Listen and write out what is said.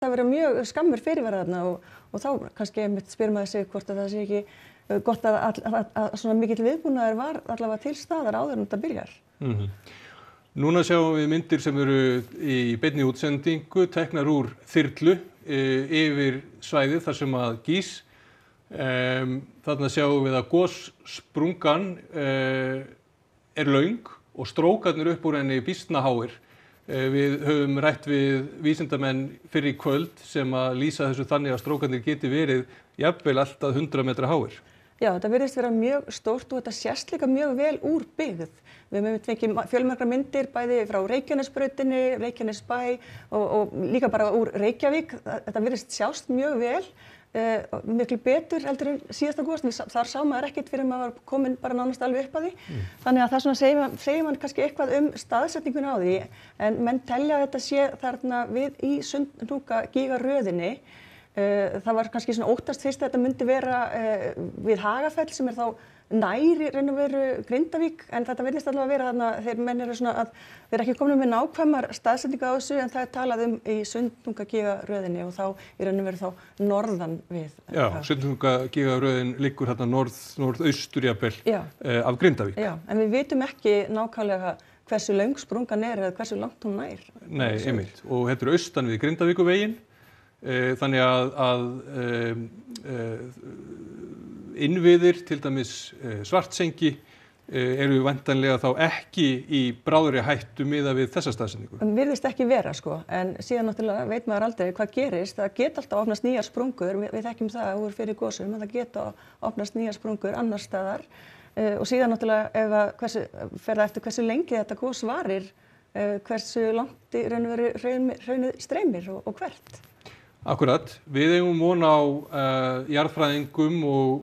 að vera mjög skammur fyrirverðarna og, og þá kannski spyr maður sig hvort að það sé ekki uh, gott að, að, að, að svona mikill viðbúnaður var allavega til staðar áður en þetta byrjar. Mm -hmm. Núna sjáum við myndir sem eru í beinni útsendingu, teknar úr þyrlu e, yfir svæðið þar sem að gís. E, þarna sjáum við að góssprungan e, uh, er laung og strókarnir upp úr henni bísnaháir. Eh, við höfum rætt við vísindamenn fyrir í kvöld sem að lýsa þessu þannig að strókandir geti verið jafnveil alltaf 100 metra háir. Já, þetta verðist vera mjög stórt og þetta sérst líka mjög vel úr byggð. Við mögum tvekið fjölmargra myndir bæði frá Reykjanesbröðinni, Reykjanesbæ og, og líka bara úr Reykjavík. Þetta verðist sjást mjög vel Eh, miklu betur heldur en síðasta góðast, þar sá maður ekkert fyrir maður komin bara nánast alveg upp að því mm. þannig að það svona segir mann, segir mann kannski eitthvað um staðsetningun á því en menn telja þetta sé þarna við í sundnúka gígaröðinni Eh, það var kannski svona óttast fyrst að þetta myndi vera eh, við Hagafell sem er þá næri raun og veru Grindavík en þetta verðist allavega að vera þarna þegar menn eru svona að þeir eru ekki komin með nákvæmar staðsendinga á þessu en það er talað um í sundungagigaröðinni og þá í raun og veru þá norðan við. Eh, Já, sundungagigaröðin liggur hérna norð-austur norð jafnvel eh, af Grindavík. Já, en við vitum ekki nákvæmlega hversu langsprungan er eða hversu langt hún nær. Nei, einmitt. Og þetta er austan við Grindavíkuveginn Eh, þannig að, að eh, eh, innviðir til dæmis Svartsengi eru væntanlega þá ekki í bráðri hættu miða við þessa staðsendingu? Virðist ekki vera sko, en síðan náttúrulega veit maður aldrei hvað gerist, það geta alltaf opnast nýjar sprungur, við þekkjum það úr fyrir góðsum, en það geta opnast nýjar sprungur annar staðar uh, og síðan náttúrulega ef að hversu, fer það eftir hversu lengi þetta góðs varir, uh, hversu langt í raun og veru hraunið streymir og, og hvert? Akkurat, við eigum von á eh, jarðfræðingum og